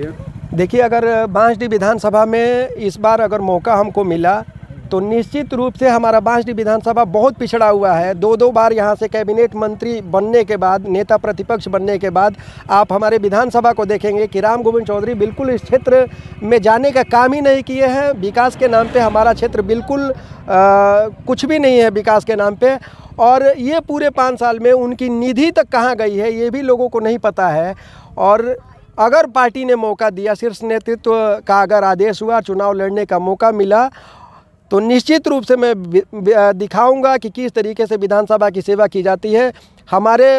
लिए देखिए अगर बांसडी विधानसभा में इस बार अगर मौका हमको मिला तो निश्चित रूप से हमारा बांसडी विधानसभा बहुत पिछड़ा हुआ है दो दो बार यहाँ से कैबिनेट मंत्री बनने के बाद नेता प्रतिपक्ष बनने के बाद आप हमारे विधानसभा को देखेंगे कि राम गोविंद चौधरी बिल्कुल इस क्षेत्र में जाने का काम ही नहीं किए हैं विकास के नाम पे हमारा क्षेत्र बिल्कुल आ, कुछ भी नहीं है विकास के नाम पर और ये पूरे पाँच साल में उनकी निधि तक कहाँ गई है ये भी लोगों को नहीं पता है और अगर पार्टी ने मौका दिया शीर्ष नेतृत्व का अगर आदेश हुआ चुनाव लड़ने का मौका मिला तो निश्चित रूप से मैं दिखाऊंगा कि किस तरीके से विधानसभा की सेवा की जाती है हमारे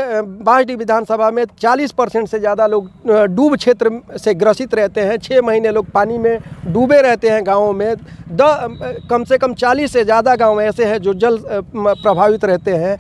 बांसडी विधानसभा में 40 परसेंट से ज़्यादा लोग डूब क्षेत्र से ग्रसित रहते हैं छः महीने लोग पानी में डूबे रहते हैं गांवों में द कम से कम 40 से ज़्यादा गांव ऐसे हैं जो जल प्रभावित रहते हैं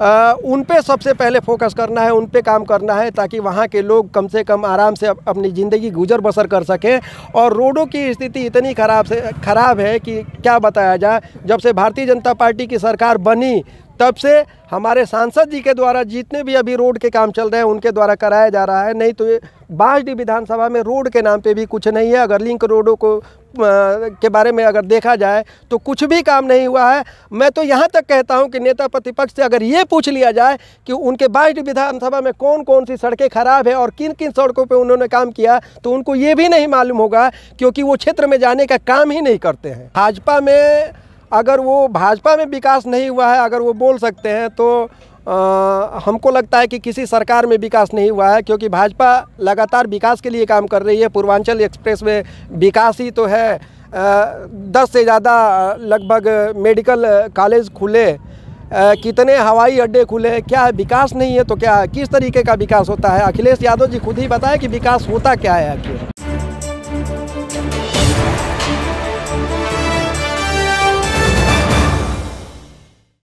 आ, उन पे सबसे पहले फोकस करना है उन पे काम करना है ताकि वहाँ के लोग कम से कम आराम से अप, अपनी ज़िंदगी गुजर बसर कर सकें और रोडों की स्थिति इतनी ख़राब से ख़राब है कि क्या बताया जाए जब से भारतीय जनता पार्टी की सरकार बनी तब से हमारे सांसद जी के द्वारा जितने भी अभी रोड के काम चल रहे हैं उनके द्वारा कराया जा रहा है नहीं तो बाजडी विधानसभा में रोड के नाम पे भी कुछ नहीं है अगर लिंक रोडों को के बारे में अगर देखा जाए तो कुछ भी काम नहीं हुआ है मैं तो यहाँ तक कहता हूँ कि नेता प्रतिपक्ष से अगर ये पूछ लिया जाए कि उनके बाइट विधानसभा में कौन कौन सी सड़कें खराब है और किन किन सड़कों पर उन्होंने काम किया तो उनको ये भी नहीं मालूम होगा क्योंकि वो क्षेत्र में जाने का काम ही नहीं करते हैं भाजपा में अगर वो भाजपा में विकास नहीं हुआ है अगर वो बोल सकते हैं तो आ, हमको लगता है कि किसी सरकार में विकास नहीं हुआ है क्योंकि भाजपा लगातार विकास के लिए काम कर रही है पूर्वांचल एक्सप्रेस में विकास ही तो है आ, दस से ज़्यादा लगभग मेडिकल कॉलेज खुले आ, कितने हवाई अड्डे खुले क्या है विकास नहीं है तो क्या किस तरीके का विकास होता है अखिलेश यादव जी खुद ही बताए कि विकास होता क्या है आखिर